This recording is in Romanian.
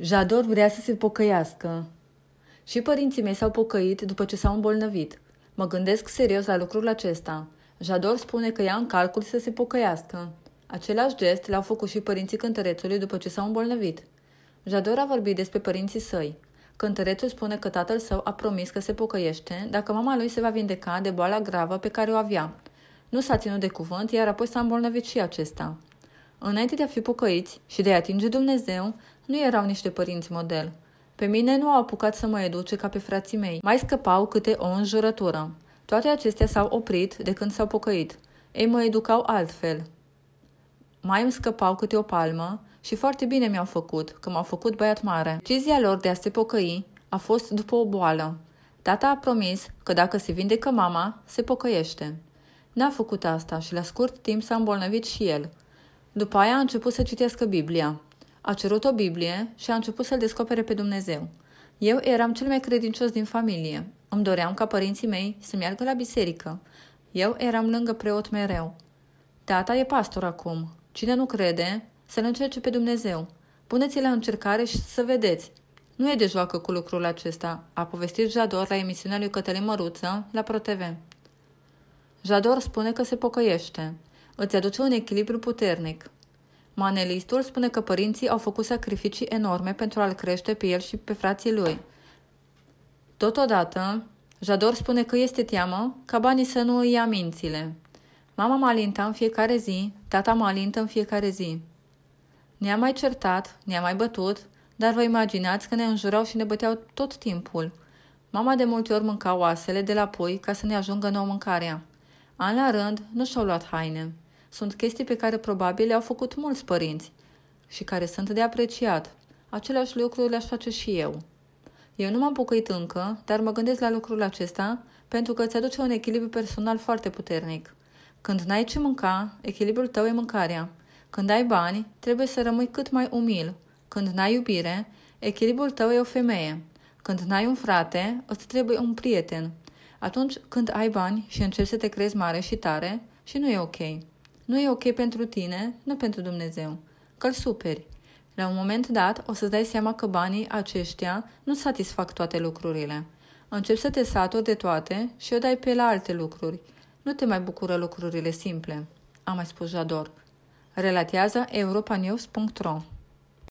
Jador vrea să se pocăiască. Și părinții mei s-au pocăit după ce s-au îmbolnăvit. Mă gândesc serios la lucrul acesta. Jador spune că ia în calcul să se pocăiască. Același gest l-au făcut și părinții cântărețului după ce s-au îmbolnăvit. Jador a vorbit despre părinții săi. Cântărețul spune că tatăl său a promis că se pocăiește dacă mama lui se va vindeca de boala gravă pe care o avea. Nu s-a ținut de cuvânt, iar apoi s-a îmbolnăvit și acesta. Înainte de a fi pocăiți și de a atinge Dumnezeu, nu erau niște părinți model. Pe mine nu au apucat să mă educe ca pe frații mei. Mai scăpau câte o înjurătură. Toate acestea s-au oprit de când s-au pocăit. Ei mă educau altfel. Mai îmi scăpau câte o palmă și foarte bine mi-au făcut, că m-au făcut băiat mare. Cizia lor de a se pocăi a fost după o boală. Tata a promis că dacă se vindecă mama, se pocăiește. N-a făcut asta și la scurt timp s-a îmbolnăvit și el. După aia a început să citească Biblia. A cerut o Biblie și a început să-L descopere pe Dumnezeu. Eu eram cel mai credincios din familie. Îmi doream ca părinții mei să meargă la biserică. Eu eram lângă preot mereu. Tata e pastor acum. Cine nu crede, să-L încerce pe Dumnezeu. Puneți-l la încercare și să vedeți. Nu e de joacă cu lucrul acesta, a povestit Jador la emisiunea lui Cătălin Măruță la ProTV. Jador spune că se pocăiește. Îți aduce un echilibru puternic. Manelistul spune că părinții au făcut sacrificii enorme pentru a-l crește pe el și pe frații lui. Totodată, Jador spune că este teamă ca banii să nu îi ia mințile. Mama mă alinta în fiecare zi, tata mă alintă în fiecare zi. Ne-am mai certat, ne-am mai bătut, dar vă imaginați că ne înjurau și ne băteau tot timpul. Mama de multe ori mânca oasele de la pui ca să ne ajungă nouă mâncarea. An la rând, nu și-au luat haine. Sunt chestii pe care probabil le-au făcut mulți părinți și care sunt de apreciat. Aceleași lucruri le-aș face și eu. Eu nu m-am pocăit încă, dar mă gândesc la lucrul acesta pentru că îți aduce un echilibru personal foarte puternic. Când n-ai ce mânca, echilibrul tău e mâncarea. Când ai bani, trebuie să rămâi cât mai umil. Când n-ai iubire, echilibrul tău e o femeie. Când n-ai un frate, îți trebuie un prieten. Atunci când ai bani și începi să te crezi mare și tare, și nu e ok nu e ok pentru tine, nu pentru Dumnezeu, că îl superi. La un moment dat o să-ți dai seama că banii aceștia nu satisfac toate lucrurile. Începi să te saturi de toate și o dai pe la alte lucruri. Nu te mai bucură lucrurile simple, a mai spus Jador. Relatează europanews.ro